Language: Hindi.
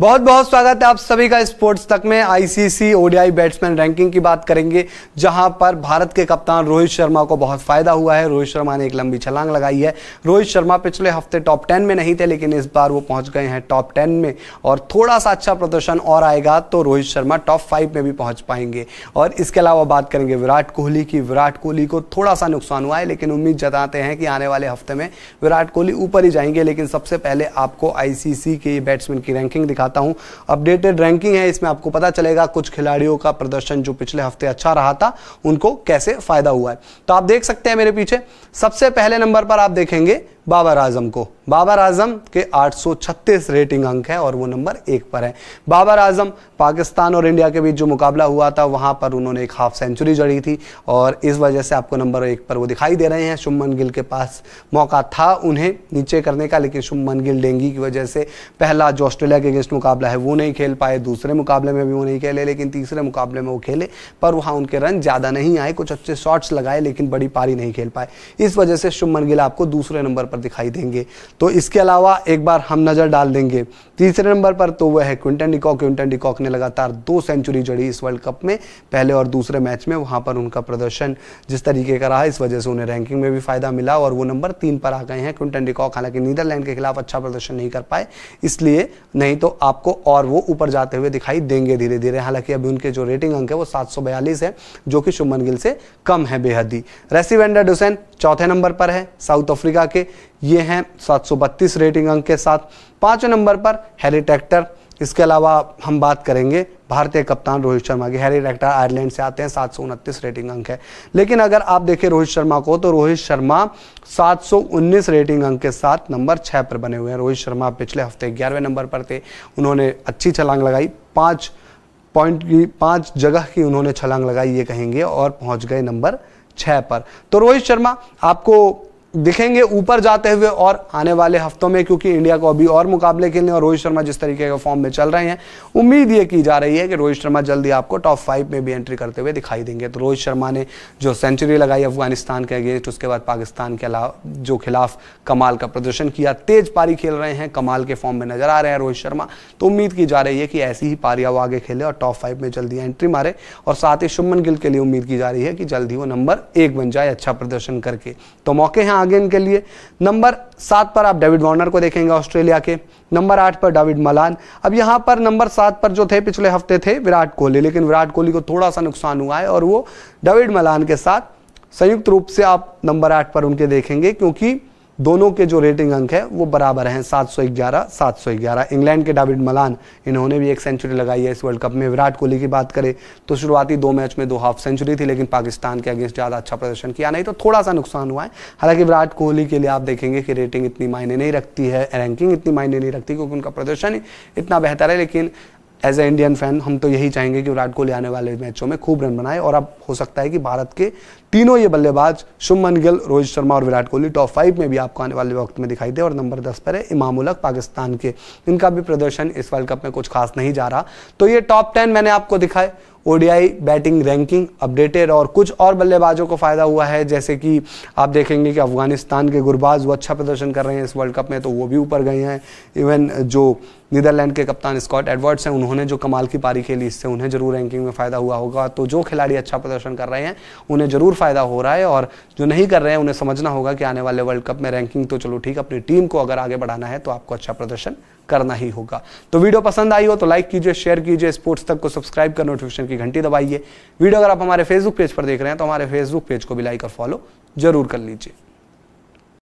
बहुत बहुत स्वागत है आप सभी का स्पोर्ट्स तक में आईसीसी ओडीआई बैट्समैन रैंकिंग की बात करेंगे जहां पर भारत के कप्तान रोहित शर्मा को बहुत फायदा हुआ है रोहित शर्मा ने एक लंबी छलांग लगाई है रोहित शर्मा पिछले हफ्ते टॉप टेन में नहीं थे लेकिन इस बार वो पहुंच गए हैं टॉप टेन में और थोड़ा सा अच्छा प्रदर्शन और आएगा तो रोहित शर्मा टॉप फाइव में भी पहुंच पाएंगे और इसके अलावा बात करेंगे विराट कोहली की विराट कोहली को थोड़ा सा नुकसान हुआ है लेकिन उम्मीद जताते हैं कि आने वाले हफ्ते में विराट कोहली ऊपर ही जाएंगे लेकिन सबसे पहले आपको आईसीसी के बैट्समैन की रैंकिंग दिखा बताता हूँ अपडेटेड रैंकिंग है इसमें आपको पता चलेगा कुछ खिलाड़ियों का प्रदर्शन जो पिछले हफ्ते अच्छा रहा था उनको कैसे फायदा हुआ है तो आप देख सकते हैं मेरे पीछे सबसे पहले नंबर पर आप देखेंगे बाबर आजम को बाबर आजम के 836 रेटिंग अंक है और वो नंबर एक पर है बाबर आजम पाकिस्तान और इंडिया के बीच जो मुकाबला हुआ था वहाँ पर उन्होंने एक हाफ सेंचुरी जड़ी थी और इस वजह से आपको नंबर एक पर वो दिखाई दे रहे हैं शुभमन गिल के पास मौका था उन्हें नीचे करने का लेकिन शुभमन गिल डेंगी की वजह से पहला जो ऑस्ट्रेलिया के अगेंस्ट मुकाबला है वो नहीं खेल पाए दूसरे मुकाबले में भी वो नहीं खेले लेकिन तीसरे मुकाबले में वो खेले पर वहाँ उनके रन ज़्यादा नहीं आए कुछ अच्छे शॉट्स लगाए लेकिन बड़ी पारी नहीं खेल पाए इस वजह से शुभमन गिल आपको दूसरे नंबर पर दिखाई देंगे तो इसके अलावा एक बार हम नज़र डाल देंगे तीसरे नंबर पर तो वह है क्विंटन डिकॉक क्विंटन डिकॉक ने लगातार दो सेंचुरी जड़ी इस वर्ल्ड कप में पहले और दूसरे मैच में वहां पर उनका प्रदर्शन जिस तरीके का रहा इस वजह से उन्हें रैंकिंग में भी फायदा मिला और वो नंबर तीन पर आ गए हैं क्विंटन डिकॉक हालांकि नीदरलैंड के खिलाफ अच्छा प्रदर्शन नहीं कर पाए इसलिए नहीं तो आपको और वो ऊपर जाते हुए दिखाई देंगे धीरे धीरे हालांकि अभी उनके जो रेटिंग अंक है वो सात है जो कि शुभमन गिल से कम है बेहद ही रेसिवेंडर डुसैन चौथे नंबर पर है साउथ अफ्रीका के ये हैं 732 रेटिंग अंक के साथ पाँचवें नंबर पर हैरी ट्रैक्टर इसके अलावा हम बात करेंगे भारतीय कप्तान रोहित शर्मा की हैरी ट्रैक्टर आयरलैंड से आते हैं सात रेटिंग अंक है लेकिन अगर आप देखें रोहित शर्मा को तो रोहित शर्मा 719 रेटिंग अंक के साथ नंबर छः पर बने हुए हैं रोहित शर्मा पिछले हफ्ते ग्यारहवें नंबर पर थे उन्होंने अच्छी छलांग लगाई पाँच पॉइंट की पाँच जगह की उन्होंने छलांग लगाई ये कहेंगे और पहुँच गए नंबर छः पर तो रोहित शर्मा आपको दिखेंगे ऊपर जाते हुए और आने वाले हफ्तों में क्योंकि इंडिया को अभी और मुकाबले खेलने और रोहित शर्मा जिस तरीके के फॉर्म में चल रहे हैं उम्मीद ये की जा रही है कि रोहित शर्मा जल्दी आपको टॉप फाइव में भी एंट्री करते हुए दिखाई देंगे तो रोहित शर्मा ने जो सेंचुरी लगाई अफगानिस्तान के अगेंस्ट उसके बाद पाकिस्तान के जो खिलाफ कमाल का प्रदर्शन किया तेज पारी खेल रहे हैं कमाल के फॉर्म में नजर आ रहे हैं रोहित शर्मा तो उम्मीद की जा रही है कि ऐसी ही पारी वो आगे खेले और टॉप फाइव में जल्दी एंट्री मारे और साथ ही शुभमन गिल के लिए उम्मीद की जा रही है कि जल्दी वो नंबर एक बन जाए अच्छा प्रदर्शन करके तो मौके हैं आगे इनके लिए नंबर सात पर आप डेविड वार्नर को देखेंगे ऑस्ट्रेलिया के नंबर आठ पर डेविड मलान अब यहाँ पर नंबर सात पर जो थे पिछले हफ्ते थे विराट कोहली लेकिन विराट कोहली को थोड़ा सा नुकसान हुआ है और वो डेविड मलान के साथ संयुक्त रूप से आप नंबर आठ पर उनके देखेंगे क्योंकि दोनों के जो रेटिंग अंक है वो बराबर हैं 711 711 इंग्लैंड के डेविड मलान इन्होंने भी एक सेंचुरी लगाई है इस वर्ल्ड कप में विराट कोहली की बात करें तो शुरुआती दो मैच में दो हाफ सेंचुरी थी लेकिन पाकिस्तान के अगेंस्ट ज़्यादा अच्छा प्रदर्शन किया नहीं तो थोड़ा सा नुकसान हुआ है हालांकि विराट कोहली के लिए आप देखेंगे कि रेटिंग इतनी मायने नहीं रखती है रैंकिंग इतनी मायने नहीं रखती क्योंकि उनका प्रदर्शन इतना बेहतर है लेकिन एज ए इंडियन फैन हम तो यही चाहेंगे कि विराट कोहली आने वाले मैचों में खूब रन बनाए और अब हो सकता है कि भारत के तीनों ये बल्लेबाज शुभमन गिल रोहित शर्मा और विराट कोहली टॉप फाइव में भी आपको आने वाले वक्त में दिखाई दे और नंबर दस पर है इमाम उलक पाकिस्तान के इनका भी प्रदर्शन इस वर्ल्ड कप में कुछ खास नहीं जा रहा तो ये टॉप टेन मैंने आपको दिखाए ओडीआई बैटिंग रैंकिंग अपडेटेड और कुछ और बल्लेबाजों को फ़ायदा हुआ है जैसे कि आप देखेंगे कि अफगानिस्तान के गुरबाज वो अच्छा प्रदर्शन कर रहे हैं इस वर्ल्ड कप में तो वो भी ऊपर गए हैं इवन जो नीदरलैंड के कप्तान स्कॉट एडवर्ड्स हैं उन्होंने जो कमाल की पारी खेली इससे उन्हें जरूर रैंकिंग में फ़ायदा हुआ होगा तो जो खिलाड़ी अच्छा प्रदर्शन कर रहे हैं उन्हें जरूर फ़ायदा हो रहा है और जो नहीं कर रहे हैं उन्हें समझना होगा कि आने वाले वर्ल्ड कप में रैंकिंग तो चलो ठीक अपनी टीम को अगर आगे बढ़ाना है तो आपको अच्छा प्रदर्शन करना ही होगा तो वीडियो पसंद आई हो तो लाइक कीजिए शेयर कीजिए स्पोर्ट्स तक को सब्सक्राइब कर नोटिफिकेशन की घंटी दबाइए वीडियो अगर आप हमारे फेसबुक पेज पर देख रहे हैं तो हमारे फेसबुक पेज को भी लाइक और फॉलो जरूर कर लीजिए